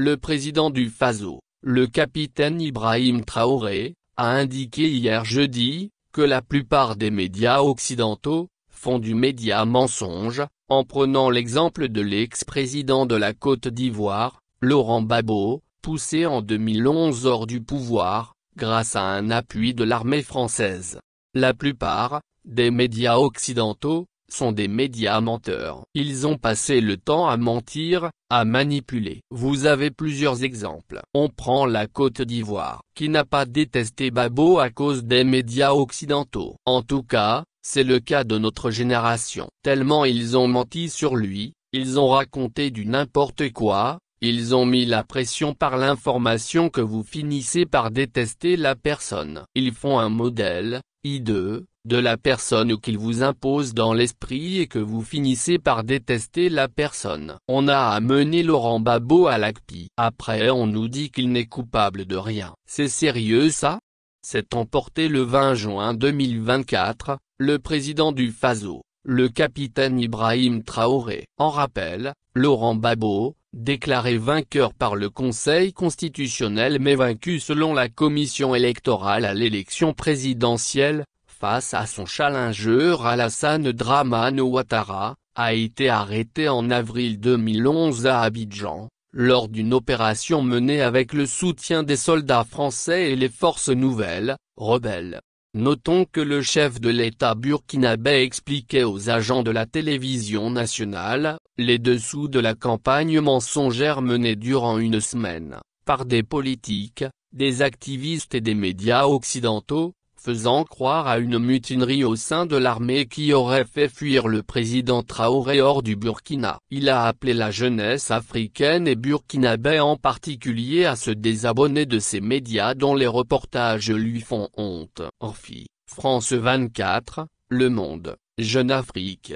Le président du FASO, le capitaine Ibrahim Traoré, a indiqué hier jeudi, que la plupart des médias occidentaux, font du média mensonge, en prenant l'exemple de l'ex-président de la Côte d'Ivoire, Laurent Babot, poussé en 2011 hors du pouvoir, grâce à un appui de l'armée française. La plupart, des médias occidentaux, sont des médias menteurs. Ils ont passé le temps à mentir, à manipuler. Vous avez plusieurs exemples. On prend la Côte d'Ivoire, qui n'a pas détesté Babo à cause des médias occidentaux. En tout cas, c'est le cas de notre génération. Tellement ils ont menti sur lui, ils ont raconté du n'importe quoi, ils ont mis la pression par l'information que vous finissez par détester la personne. Ils font un modèle, i2 de la personne qu'il vous impose dans l'esprit et que vous finissez par détester la personne. On a amené Laurent Babot à l'ACPI. Après on nous dit qu'il n'est coupable de rien. C'est sérieux ça C'est emporté le 20 juin 2024, le président du FASO, le capitaine Ibrahim Traoré. En rappel, Laurent Babot, déclaré vainqueur par le Conseil constitutionnel mais vaincu selon la commission électorale à l'élection présidentielle, face à son challengeur Alassane Draman Ouattara, a été arrêté en avril 2011 à Abidjan, lors d'une opération menée avec le soutien des soldats français et les forces nouvelles, rebelles. Notons que le chef de l'État burkinabé expliquait aux agents de la télévision nationale, les dessous de la campagne mensongère menée durant une semaine, par des politiques, des activistes et des médias occidentaux, faisant croire à une mutinerie au sein de l'armée qui aurait fait fuir le président Traoré hors du Burkina. Il a appelé la jeunesse africaine et burkinabé en particulier à se désabonner de ces médias dont les reportages lui font honte. Orfi, France 24, Le Monde, Jeune Afrique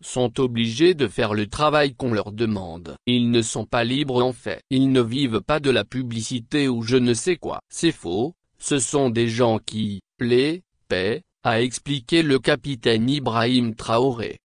sont obligés de faire le travail qu'on leur demande. Ils ne sont pas libres en fait. Ils ne vivent pas de la publicité ou je ne sais quoi. C'est faux, ce sont des gens qui, les, paient, a expliqué le capitaine Ibrahim Traoré.